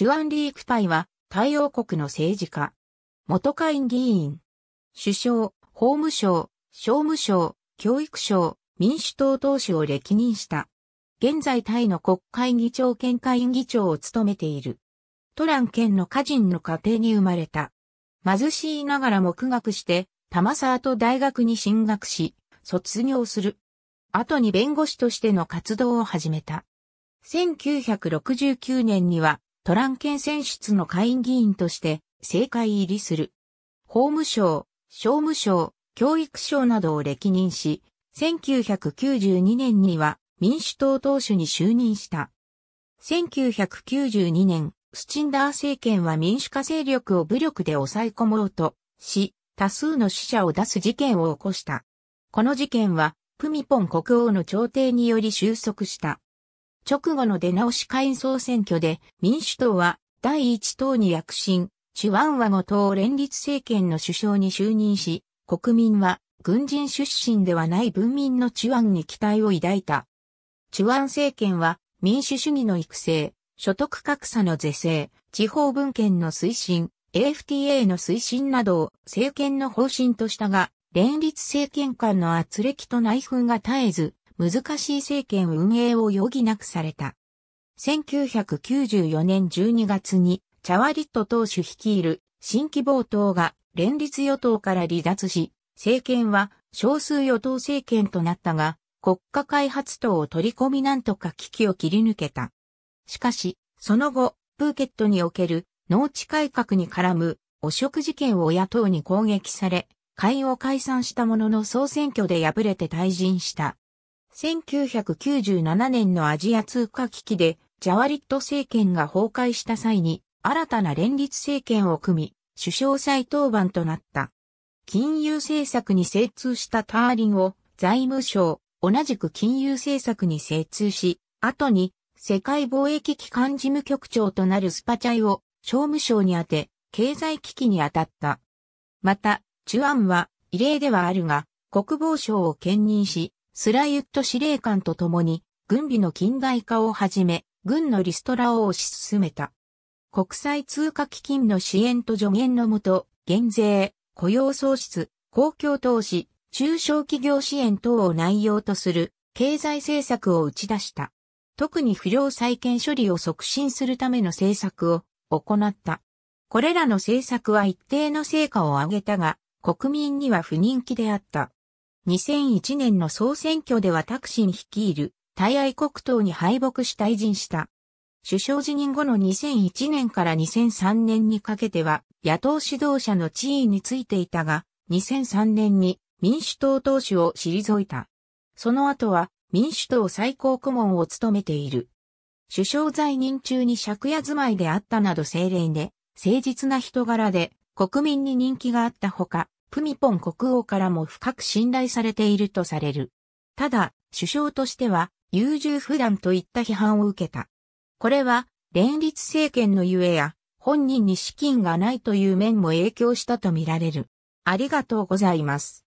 チュアンリークパイは、太陽国の政治家。元会議員。首相、法務省、商務省、教育省、民主党党首を歴任した。現在タイの国会議長兼会議長を務めている。トラン県の家人の家庭に生まれた。貧しいながらも苦学して、玉沢と大学に進学し、卒業する。後に弁護士としての活動を始めた。1969年にはトランケン選出の下院議員として政界入りする。法務省、商務省、教育省などを歴任し、1992年には民主党党首に就任した。1992年、スチンダー政権は民主化勢力を武力で抑え込もうとし、多数の死者を出す事件を起こした。この事件は、プミポン国王の朝廷により収束した。直後の出直し会総選挙で民主党は第一党に躍進、チュワンワ後党連立政権の首相に就任し、国民は軍人出身ではない文民のチュワンに期待を抱いた。チュワン政権は民主主義の育成、所得格差の是正、地方分権の推進、AFTA の推進などを政権の方針としたが、連立政権間の圧力と内紛が絶えず、難しい政権運営を余儀なくされた。1994年12月に、チャワリット党首率いる新規冒頭が連立与党から離脱し、政権は少数与党政権となったが、国家開発党を取り込みなんとか危機を切り抜けた。しかし、その後、プーケットにおける農地改革に絡む汚職事件を野党に攻撃され、会を解散したものの総選挙で敗れて退陣した。1997年のアジア通貨危機で、ジャワリット政権が崩壊した際に、新たな連立政権を組み、首相再登板となった。金融政策に精通したターリンを財務省、同じく金融政策に精通し、後に世界貿易機関事務局長となるスパチャイを商務省に当て、経済危機に当たった。また、チュアンは異例ではあるが、国防省を兼任し、スライウット司令官と共に、軍備の近代化をはじめ、軍のリストラを推し進めた。国際通貨基金の支援と助言のもと、減税、雇用創出、公共投資、中小企業支援等を内容とする経済政策を打ち出した。特に不良債権処理を促進するための政策を行った。これらの政策は一定の成果を上げたが、国民には不人気であった。2001年の総選挙ではタクシン率いる大愛国党に敗北し退陣した。首相辞任後の2001年から2003年にかけては野党指導者の地位についていたが、2003年に民主党党首を退いた。その後は民主党最高顧問を務めている。首相在任中に借家住まいであったなど精霊で、誠実な人柄で国民に人気があったほか、プミポン国王からも深く信頼されているとされる。ただ、首相としては、優柔不断といった批判を受けた。これは、連立政権のゆえや、本人に資金がないという面も影響したとみられる。ありがとうございます。